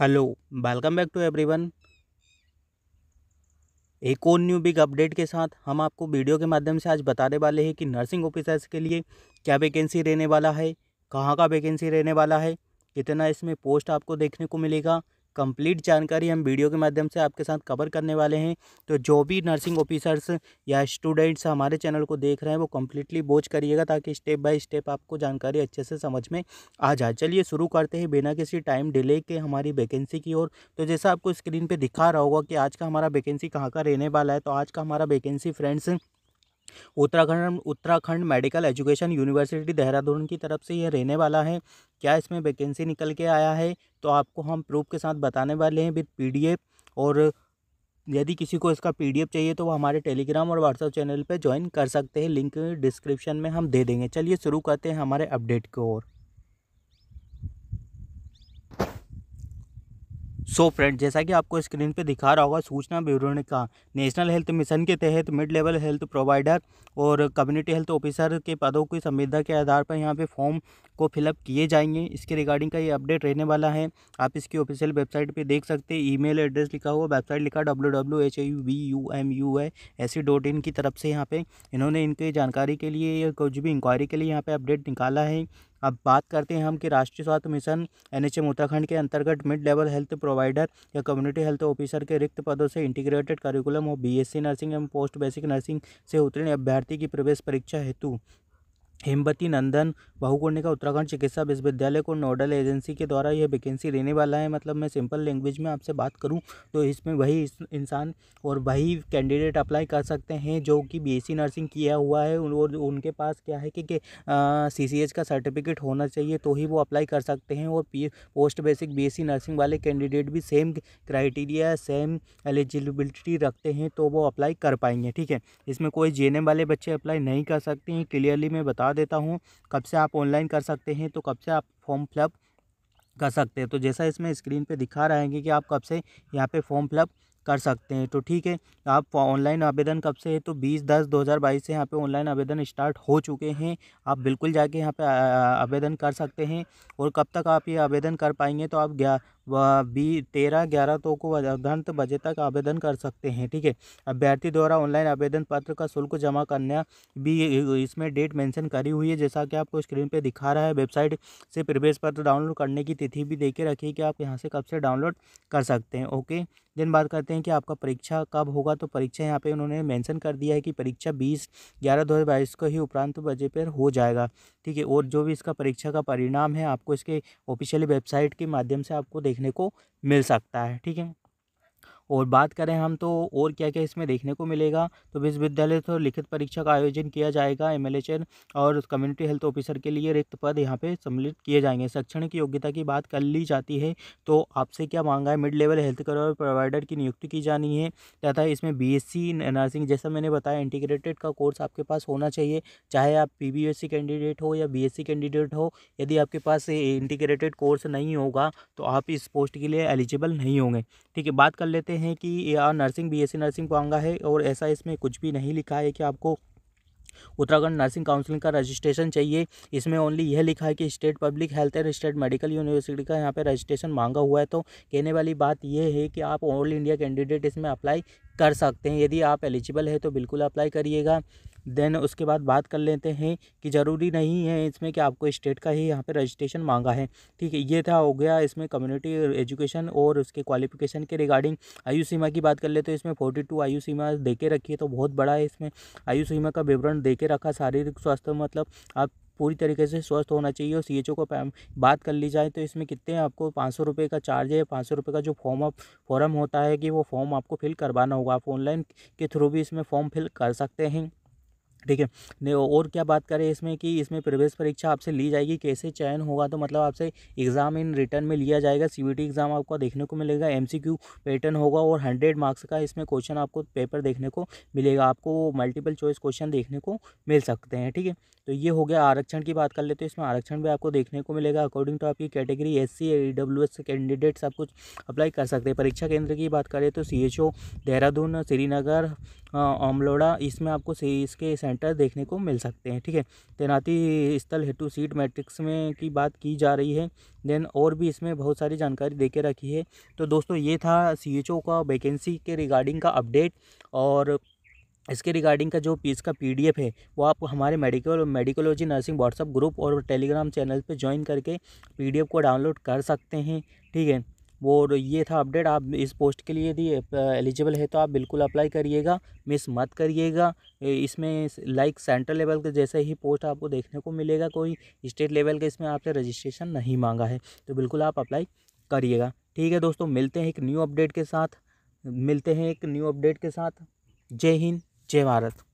hello welcome back to everyone एक और new big update के साथ हम आपको वीडियो के माध्यम से आज बताने वाले हैं कि नर्सिंग ऑफिसर्स के लिए क्या वैकेंसी रहने वाला है कहाँ का वैकेंसी रहने वाला है कितना इसमें पोस्ट आपको देखने को मिलेगा कंप्लीट जानकारी हम वीडियो के माध्यम से आपके साथ कवर करने वाले हैं तो जो भी नर्सिंग ऑफिसर्स या स्टूडेंट्स हमारे चैनल को देख रहे हैं वो कम्प्लीटली वॉच करिएगा ताकि स्टेप बाय स्टेप आपको जानकारी अच्छे से समझ में आ जाए चलिए शुरू करते हैं बिना किसी टाइम डिले के हमारी वैकेंसी की ओर तो जैसा आपको स्क्रीन पर दिखा रहा होगा कि आज का हमारा वैकेंसी कहाँ का रहने वाला है तो आज का हमारा vacancy friends Uttarakhand Uttarakhand medical education university Dehradun की तरफ से ये रहने वाला है क्या इसमें वैकेंसी निकल के आया है तो आपको हम प्रूफ के साथ बताने वाले हैं विद पी और यदि किसी को इसका पी चाहिए तो वो हमारे टेलीग्राम और व्हाट्सएप चैनल पर ज्वाइन कर सकते हैं लिंक डिस्क्रिप्शन में हम दे देंगे चलिए शुरू करते हैं हमारे अपडेट की ओर सो so फ्रेंड जैसा कि आपको स्क्रीन पे दिखा रहा होगा सूचना ब्यूरो का नेशनल हेल्थ मिशन के तहत मिड लेवल हेल्थ प्रोवाइडर और कम्युनिटी हेल्थ ऑफिसर के पदों की संविधा के आधार पर यहाँ पे फॉर्म को फिलअप किए जाएंगे इसके रिगार्डिंग का ये अपडेट रहने वाला है आप इसकी ऑफिशियल वेबसाइट पे देख सकते हैं ईमेल एड्रेस लिखा हुआ वेबसाइट लिखा W W H U V U M U S C dot in की तरफ से यहाँ पर इन्होंने इनके जानकारी के लिए या कुछ भी इंक्वायरी के लिए यहाँ पर अपडेट निकाला है अब बात करते हैं हम कि राष्ट्रीय स्वास्थ्य मिशन एनएचएम उत्तराखंड के अंतर्गत मिड लेवल हेल्थ प्रोवाइडर या कम्युनिटी हेल्थ ऑफिसर के रिक्त पदों से इंटीग्रेटेड करिकुलम और बीएससी नर्सिंग एवं पोस्ट बेसिक नर्सिंग से उत्तीर्ण अभ्यर्थी की प्रवेश परीक्षा हेतु हेमवती नंदन बहुकुंड का उत्तराखंड चिकित्सा विश्वविद्यालय को नोडल एजेंसी के द्वारा यह वैकेंसी देने वाला है मतलब मैं सिंपल लैंग्वेज में आपसे बात करूं तो इसमें वही इंसान और वही कैंडिडेट अप्लाई कर सकते हैं जो कि बीएससी नर्सिंग किया हुआ है और उनके पास क्या है कि, कि सी का सर्टिफिकेट होना चाहिए तो ही वो अप्लाई कर सकते हैं और P post basic B nursing वाले कैंडिडेट भी सेम क्राइटेरिया सेम एलिजिबिलिटी रखते हैं तो वो अप्लाई कर पाएंगे ठीक है इसमें कोई जे वाले बच्चे अप्लाई नहीं कर सकते हैं क्लियरली मैं बता बता देता हूँ कब से आप ऑनलाइन कर सकते हैं तो कब से आप फॉर्म फिलअप कर सकते हैं तो जैसा इसमें स्क्रीन पे दिखा रहे हैं कि आप कब से यहाँ पे फॉर्म फिलअप कर सकते हैं तो ठीक है आप ऑनलाइन आवेदन कब से है तो बीस दस दो हज़ार बाईस से यहाँ पे ऑनलाइन आवेदन स्टार्ट हो चुके हैं आप बिल्कुल जाके यहाँ पे आवेदन कर सकते हैं और कब तक आप ये आवेदन कर पाएंगे तो आप ग्या बी तेरह ग्यारह तो को अर्धांत बजे तक आवेदन कर सकते हैं ठीक है अभ्यर्थी द्वारा ऑनलाइन आवेदन पत्र का शुल्क जमा करना भी इसमें डेट मेंशन करी हुई है जैसा कि आपको स्क्रीन पे दिखा रहा है वेबसाइट से प्रवेश पत्र डाउनलोड करने की तिथि भी देके रखिए कि आप यहाँ से कब से डाउनलोड कर सकते हैं ओके देन बात करते हैं कि आपका परीक्षा कब होगा तो परीक्षा यहाँ पे उन्होंने मेंशन कर दिया है कि परीक्षा बीस ग्यारह दो हज़ार बाईस को ही उपरांत बजे पर हो जाएगा ठीक है और जो भी इसका परीक्षा का परिणाम है आपको इसके ऑफिशियली वेबसाइट के माध्यम से आपको देखने को मिल सकता है ठीक है और बात करें हम तो और क्या क्या इसमें देखने को मिलेगा तो विश्वविद्यालय तो लिखित परीक्षा का आयोजन किया जाएगा एम और कम्युनिटी हेल्थ ऑफिसर के लिए रिक्त पद यहाँ पे सम्मिलित किए जाएंगे शैक्षणिक योग्यता की बात कर ली जाती है तो आपसे क्या मांगा है mid level health care provider की नियुक्ति की जानी है तथा इसमें बीएससी नर्सिंग जैसा मैंने बताया इंटीग्रेटेड का कोर्स आपके पास होना चाहिए चाहे आप पी कैंडिडेट हो या बी कैंडिडेट हो यदि आपके पास इंटीग्रेटेड कोर्स नहीं होगा तो आप इस पोस्ट के लिए एलिजिबल नहीं होंगे ठीक है बात कर लेते हैं हैं कि यार नर्सिंग बीएससी नर्सिंग मांगा है और ऐसा इसमें कुछ भी नहीं लिखा है कि आपको उत्तराखंड नर्सिंग काउंसिल का रजिस्ट्रेशन चाहिए इसमें ओनली यह लिखा है कि state public health and state medical university का यहाँ पे रजिस्ट्रेशन मांगा हुआ है तो कहने वाली बात यह है कि आप ऑल इंडिया कैंडिडेट इसमें अप्लाई कर सकते हैं यदि आप एलिजिबल है तो बिल्कुल अप्लाई करिएगा देन उसके बाद बात कर लेते हैं कि ज़रूरी नहीं है इसमें कि आपको स्टेट का ही यहाँ पे रजिस्ट्रेशन मांगा है ठीक है ये था हो गया इसमें कम्युनिटी एजुकेशन और उसके क्वालिफिकेशन के रिगार्डिंग आयु सीमा की बात कर लेते हैं इसमें फोर्टी टू आयु सीमा दे के रखी है तो बहुत बड़ा है इसमें आयु सीमा का विवरण दे के रखा शारीरिक स्वास्थ्य मतलब आप पूरी तरीके से स्वस्थ होना चाहिए और सी एच ओ को बात कर ली जाए तो इसमें कितने आपको पाँच सौ रुपये का चार्ज है पाँच सौ रुपये का जो फॉर्म अप फॉर्म होता है कि वो फॉर्म आपको फिल करवाना होगा आप ऑनलाइन के थ्रू भी इसमें फॉर्म फिल कर सकते हैं ठीक है नहीं और क्या बात करें इसमें कि इसमें प्रवेश परीक्षा आपसे ली जाएगी कैसे चयन होगा तो मतलब आपसे एग्ज़ाम इन रिटर्न में लिया जाएगा सीबीटी एग्ज़ाम आपको देखने को मिलेगा एमसीक्यू पैटर्न होगा और हंड्रेड मार्क्स का इसमें क्वेश्चन आपको पेपर देखने को मिलेगा आपको मल्टीपल चॉइस क्वेश्चन देखने को मिल सकते हैं ठीक है तो ये हो गया आरक्षण की बात कर लेते तो इसमें आरक्षण भी आपको देखने को मिलेगा अकॉर्डिंग टू आपकी category S C E W S candidates आप कुछ अप्लाई कर सकते हैं परीक्षा केंद्र की बात करें तो C H O Dehradun Srinagar ओमलोड़ा इसमें आपको इसके सेंटर देखने को मिल सकते हैं ठीक है तैनाती स्थल हेतु सीट मैट्रिक्स में की बात की जा रही है देन और भी इसमें बहुत सारी जानकारी दे के रखी है तो दोस्तों ये था सी का वैकेंसी के रिगार्डिंग का अपडेट और इसके रिगार्डिंग का जो पीस का पीडीएफ है वो आप हमारे medical Medicology nursing WhatsApp group और टेलीग्राम चैनल पे ज्वाइन करके पीडीएफ को डाउनलोड कर सकते हैं ठीक है वो ये था अपडेट आप इस पोस्ट के लिए भी एलिजिबल है तो आप बिल्कुल अप्लाई करिएगा मिस मत करिएगा इसमें लाइक सेंट्रल लेवल के जैसे ही पोस्ट आपको देखने को मिलेगा कोई स्टेट लेवल का इसमें आपने रजिस्ट्रेशन नहीं मांगा है तो बिल्कुल आप अप्लाई करिएगा ठीक है दोस्तों मिलते हैं एक न्यू अपडेट के साथ मिलते हैं एक न्यू अपडेट के साथ जय हिंद जय भारत